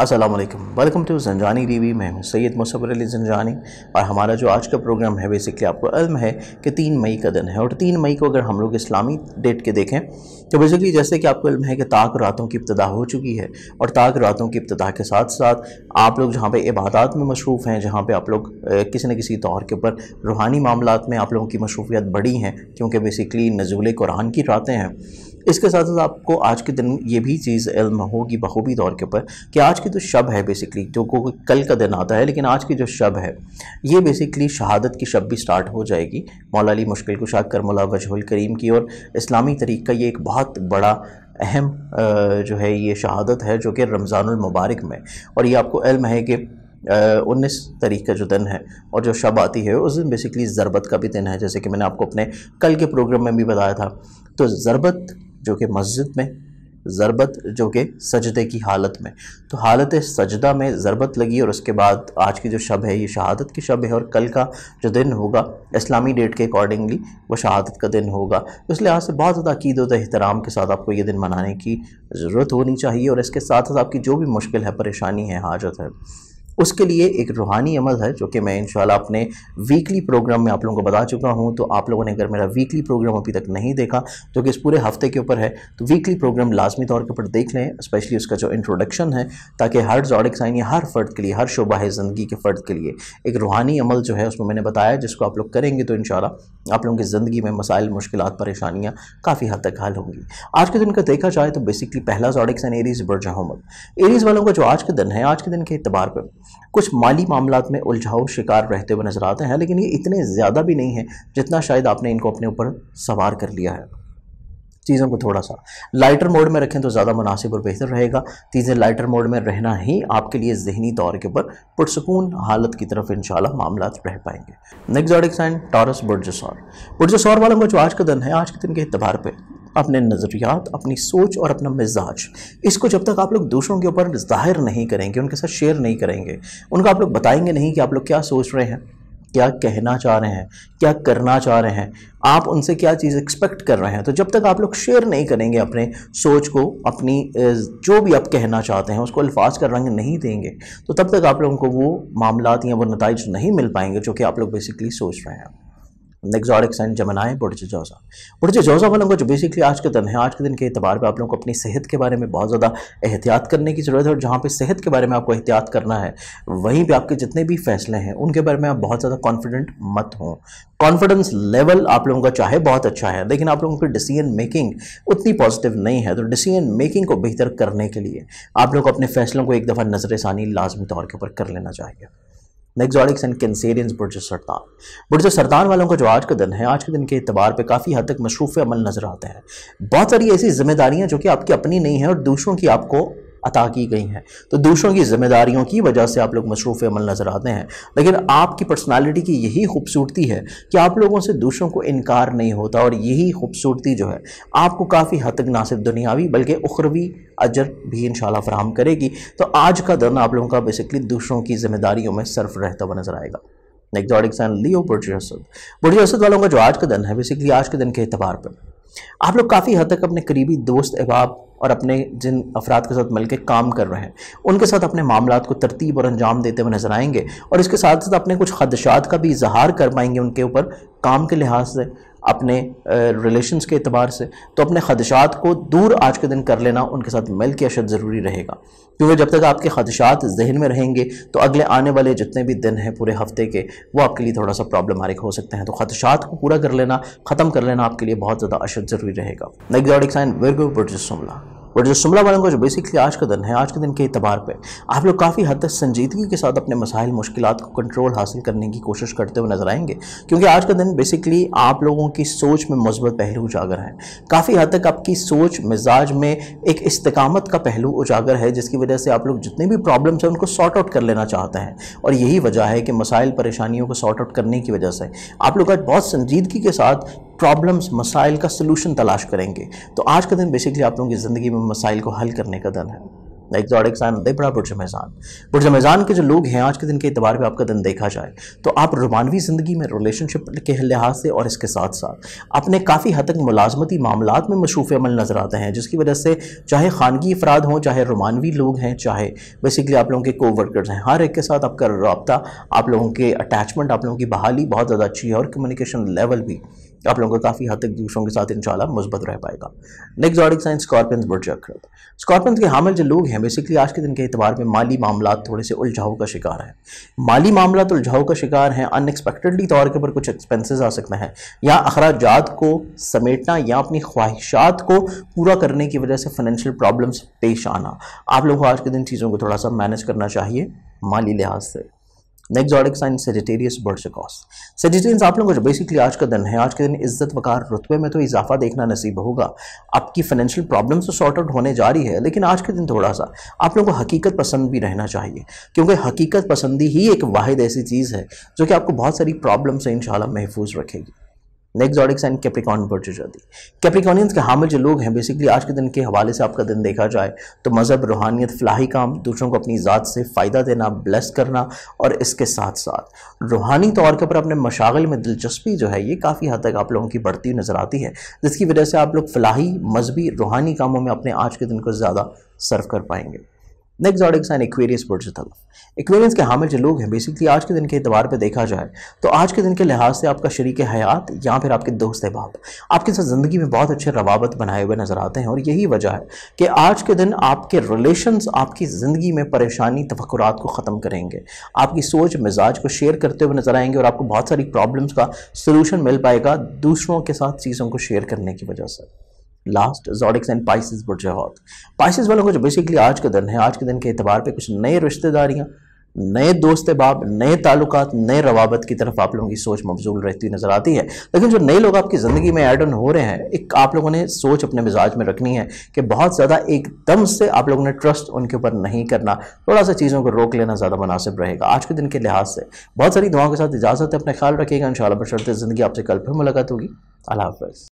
Aslam welcome to T V मैं सैयद मुसफ़र अली जनजानी और हमारा जो आज का प्रोग्राम है बेसिकली आपको इल्म है कि तीन मई का दिन है और तीन मई को अगर हम लोग इस्लामी डेट के देखें तो बेसिकली जैसे कि आपको इल्म है कि ताक रातों की इब्तदा हो चुकी है और ताक रातों की इब्तदा के साथ साथ आप लोग जहाँ पर इबादत में मशरूफ़ हैं जहाँ पर आप लोग किसी न किसी तौर के ऊपर रूहानी मामला में आप लोगों की मशरूफ़ियात बढ़ी हैं क्योंकि बेसिकली नजूल कुरान की रातें हैं इसके साथ साथ आपको आज के दिन ये भी चीज़ इल्म होगी बखूबी तौर के ऊपर कि आज की जो तो शब है बेसिकली जो को कल का दिन आता है लेकिन आज की जो शब है ये बेसिकली शहादत की शब भी स्टार्ट हो जाएगी मौलानी मुश्किल मुश्किल कुशा करमला वजहुल करीम की और इस्लामी तरीक़ का ये एक बहुत बड़ा अहम जो है ये शहादत है जो कि रमज़ानमबारक में और ये आपको इल्म है कि उन्नीस तारीख का जो दिन है और जो शब आती है उस दिन बेसिकली ज़रबत का भी दिन है जैसे कि मैंने आपको अपने कल के प्रोग्राम में भी बताया था तो ज़रबत जो कि मस्जिद में ज़रबत जो कि सजदे की हालत में तो हालत सजदा में ज़रबत लगी और उसके बाद आज की जो शब है ये शहादत की शब है और कल का जो दिन होगा इस्लामी डेट के अकॉर्डिंगली वो शहादत का दिन होगा तो इस लिहाज से बहुत ज़्यादा अकीदत एहतराम के साथ आपको ये दिन मनाने की ज़रूरत होनी चाहिए और इसके साथ साथ आपकी जो भी मुश्किल है परेशानी है हाजत है उसके लिए एक रूहानी अमल है जो कि मैं इन अपने वीकली प्रोग्राम में आप लोगों को बता चुका हूँ तो आप लोगों ने अगर मेरा वीकली प्रोग्राम अभी तक नहीं देखा तो कि इस पूरे हफ्ते के ऊपर है तो वीकली प्रोग्राम लाजमी तौर के ऊपर देख लें स्पेशली उसका जो इंट्रोडक्शन है ताकि हर जॉडिक साइन या हर फ़र्द के लिए हर शोबा है ज़िंदगी के फ़र्द के लिए एक रूहानी अमल जो है उसमें मैंने बताया जिसको आप लोग करेंगे तो इन आप लोगों की ज़िंदगी में मसाइल मुश्किल परेशानियाँ काफ़ी हद तक हल होंगी आज के दिन का देखा जाए तो बेसिकली पहला जॉडिक साइन एरीज बर्जा एरीज़ वालों का जो आज का दिन है आज के दिन के अतबार पर कुछ माली मामला में उलझाव शिकार रहते हुए नज़र आते हैं लेकिन ये इतने ज़्यादा भी नहीं है जितना शायद आपने इनको अपने ऊपर सवार कर लिया है चीज़ों को थोड़ा सा लाइटर मोड में रखें तो ज़्यादा मुनासिब और बेहतर रहेगा चीज़ें लाइटर मोड में रहना ही आपके लिए जहनी तौर के ऊपर पुरसकून हालत की तरफ इन मामला रह पाएंगे नेक्स्ट जॉडिक साइन टॉरस बुर्जसौर बुर्जसौर वालों को जो आज का दिन है आज के दिन के अतबार पर अपने नज़रियात अपनी सोच और अपना मिजाज इसको जब तक आप लोग दूसरों के ऊपर ज़ाहिर नहीं करेंगे उनके साथ शेयर नहीं करेंगे उनको आप लोग बताएंगे नहीं कि आप लोग क्या सोच रहे हैं क्या कहना चाह रहे हैं क्या करना चाह रहे हैं आप उनसे क्या चीज़ एक्सपेक्ट कर रहे हैं तो जब तक आप लोग शेयर नहीं करेंगे अपने सोच को अपनी जो भी आप कहना चाहते हैं उसको अल्फाज का रंग नहीं देंगे तो तब तक आप लोगों को वो मामला या वो नतज नहीं मिल पाएंगे जो कि आप लोग बेसिकली सोच रहे हैं एग्जॉटिक्स एंड जमनाए बुडज जोजा बुडज जोजा वालों को जो बेसिकली आज के दिन है आज के दिन के अतबार पर आप लोगों को अपनी सेहत के बारे में बहुत ज़्यादा एहतियात करने की ज़रूरत है और जहाँ पर सेहत के बारे में आपको एहतियात करना है वहीं पर आपके जितने भी फैसले हैं उनके बारे में आप बहुत ज़्यादा कॉन्फिडेंट मत हों कॉन्फिडेंस लेवल आप लोगों का चाहे बहुत अच्छा है लेकिन आप लोगों की डिसीजन मेकिंग उतनी पॉजिटिव नहीं है तो डिसीजन मेकिंग को बेहतर करने के लिए आप लोग अपने फैसलों को एक दफ़ा नज़र लाजमी तौर के ऊपर कर लेना चाहिए नेक्जॉटिक्स एंड कैंसेरियंस बुरज सरतान बुरज सरतान वालों का जो आज का दिन है आज के दिन के अतबार पर काफ़ी हद तक मशरूफ़ अमल नज़र आता है बहुत सारी ऐसी जिम्मेदारियाँ जो कि आपकी अपनी नहीं है और दूसरों की आपको अता की गई हैं तो दूसरों की जिम्मेदारियों की वजह से आप लोग मसरूफ़ अमल नज़र आते हैं लेकिन आपकी पर्सनालिटी की यही खूबसूरती है कि आप लोगों से दूसरों को इनकार नहीं होता और यही खूबसूरती जो है आपको काफ़ी हद तक ना सिर्फ दुनियावी बल्कि उखरवी अजर भी इन फ्राहम करेगी तो आज का दिन आप लोगों का बेसिकली दूसरों की जिम्मेदारियों में सर्फ रहता हुआ नज़र आएगा एग्जॉटिक साइन लियो बुर्ज वालों का जो आज का दिन है बेसिकली आज के दिन के अतबार पर आप लोग काफ़ी हद तक अपने करीबी दोस्त अहबाब और अपने जिन अफराद के साथ मिलकर काम कर रहे हैं उनके साथ अपने मामला को तरतीब और अंजाम देते हुए नजर आएंगे और इसके साथ साथ अपने कुछ खदशात का भी इजहार कर पाएंगे उनके ऊपर काम के लिहाज से अपने रिलेशन के अतबार से तो अपने खदशात को दूर आज के दिन कर लेना उनके साथ मिल के अशद ज़रूरी रहेगा क्योंकि जब तक आपके खदशात जहन में रहेंगे तो अगले आने वाले जितने भी दिन हैं पूरे हफ्ते के वो आपके लिए थोड़ा सा प्रॉब्लमारिक हो सकते हैं तो खदशात को पूरा कर लेना ख़त्म कर लेना आपके लिए बहुत ज़्यादा अशद ज़रूरी रहेगा नेक्स्ट साइन वर्गो बुर्ज बट जो शुमला वालों का जो बेसिकली आज का दिन है आज के दिन के अतबार पर आप लोग काफ़ी हद तक संजीदगी के साथ अपने मसाइल मुश्किल को कंट्रोल हासिल करने की कोशिश करते हुए नजर आएंगे क्योंकि आज का दिन बेसिकली आप लोगों की सोच में मज़बत पहलू उजागर हैं काफ़ी हद तक आपकी सोच मिजाज में एक इस्तकामत का पहलू उजागर है जिसकी वजह से आप लोग जितने भी प्रॉब्लम्स हैं उनको सॉर्ट आउट कर लेना चाहते हैं और यही वजह है कि मसाइल परेशानियों को सॉर्ट आउट करने की वजह से आप लोग आज बहुत संजीदगी के साथ प्रॉब्लम्स मसाइल का सलूशन तलाश करेंगे तो आज का दिन बेसिकली आप लोगों की ज़िंदगी में मसाइल को हल करने का दिन है लाइक साइन एग्जाम दे बड़ा बुरज मैजान बुरज मैज़ान के जो लोग हैं आज के दिन के अतबार पर आपका दिन देखा जाए तो आप रोमानवी ज़िंदगी में रिलेशनशिप के लिहाज से और इसके साथ साथ अपने काफ़ी हद तक मुलाजमती मामला में मशरूफ़ अमल नज़र आते हैं जिसकी वजह से चाहे खानगी अफराद हों चाहे रोमानवी लोग हैं चाहे बेसिकली आप लोगों के को वर्कर्स हैं हर एक के साथ आपका रबता आप लोगों के अटैचमेंट आप लोगों की बहाली बहुत ज़्यादा अच्छी है और कम्युनिकेशन लेवल भी आप लोगों का काफ़ी हद तक दूसरों के साथ इंशाल्लाह मुस्बत रह पाएगा नेक्स्ट जॉडिक साइन स्कॉर्पियन बुर्ज अखरत स्कॉर्पियंस के हामिल जो लोग हैं बेसिकली आज के दिन के अतबार में माली मामला थोड़े से उलझाव का शिकार है माली मामला उलझाव का शिकार हैं अनएक्सपेक्टेडली तौर के ऊपर कुछ एक्सपेंसेस आ सकते हैं या अखराज को समेटना या अपनी ख्वाहिशात को पूरा करने की वजह से फाइनेंशियल प्रॉब्लम्स पेश आना आप लोगों को आज के दिन चीज़ों को थोड़ा सा मैनेज करना चाहिए माली लिहाज से नेक्जॉडिक साइन सेजिटेरियस बर्ड से कॉस सेजिटेरियंस आप लोगों को बेसिकली आज का दिन है आज के दिन इज्जत वकार रुतबे में तो इजाफा देखना नसीब होगा आपकी फाइनेंशियल प्रॉब्लम तो सॉर्ट आउट होने जा रही है लेकिन आज के दिन थोड़ा सा आप लोगों को हकीकत पसंद भी रहना चाहिए क्योंकि हकीकत पसंदी ही एक वाद ऐसी चीज़ है जो कि आपको बहुत सारी प्रॉब्लम से इन महफूज रखेगी नेक्स्ट जॉडिक साइन कैप्रिकॉन पर जाती कैप्रिकॉनियंस के हामिल जो लोग हैं बेसिकली आज के दिन के हवाले से आपका दिन देखा जाए तो मज़हब रूहानियत फलाही काम दूसरों को अपनी ज़ात से फ़ायदा देना ब्लेस करना और इसके साथ साथ रूहानी तौर के ऊपर अपने मशागल में दिलचस्पी जो है ये काफ़ी हद तक आप लोगों की बढ़ती हुई नज़र आती है जिसकी वजह से आप लोग फलाही मजहबी रूहानी कामों में अपने आज के दिन को ज़्यादा सर्व कर पाएंगे नेक्स्ट जॉडिक साइन एक्वेरियस था एक्वेरियंस के हामिल जो लोग हैं बेसिकली आज के दिन के अतबार पर देखा जाए तो आज के दिन के लिहाज से आपका शरीक हयात या फिर आपके दोस्त अहबाब आपके साथ ज़िंदगी में बहुत अच्छे रवाबत बनाए हुए नज़र आते हैं और यही वजह है कि आज के दिन आपके रिलेशन आपकी ज़िंदगी में परेशानी तफक्रात को ख़त्म करेंगे आपकी सोच मिजाज को शेयर करते हुए नज़र आएंगे और आपको बहुत सारी प्रॉब्लम्स का सोलूशन मिल पाएगा दूसरों के साथ चीज़ों को शेयर करने की वजह से लास्ट जोडिक्स एंड पाइसिस बुरजहत पाइसिस वालों को जो बेसिकली आज का दिन है आज के दिन के अतबार पर कुछ नए रिश्तेदारियाँ नए दोस्त बाब नए ताल्लुक नए रवाबत की तरफ आप लोगों की सोच मफजूल रहती नज़र आती है लेकिन जो नए लोग आपकी ज़िंदगी में एडन हो रहे हैं एक आप लोगों ने सोच अपने मिजाज में रखनी है कि बहुत ज़्यादा एकदम से आप लोगों ने ट्रस्ट उनके ऊपर नहीं करना थोड़ा सा चीज़ों को रोक लेना ज़्यादा मुनासिब रहेगा आज के दिन के लिहाज से बहुत सारी दुआओं के साथ इजाज़त है अपने ख्याल रखिएगा इन शाला बशरते ज़िंदगी आपसे कल फिर मुलाकात होगी अल्लाह हाफ़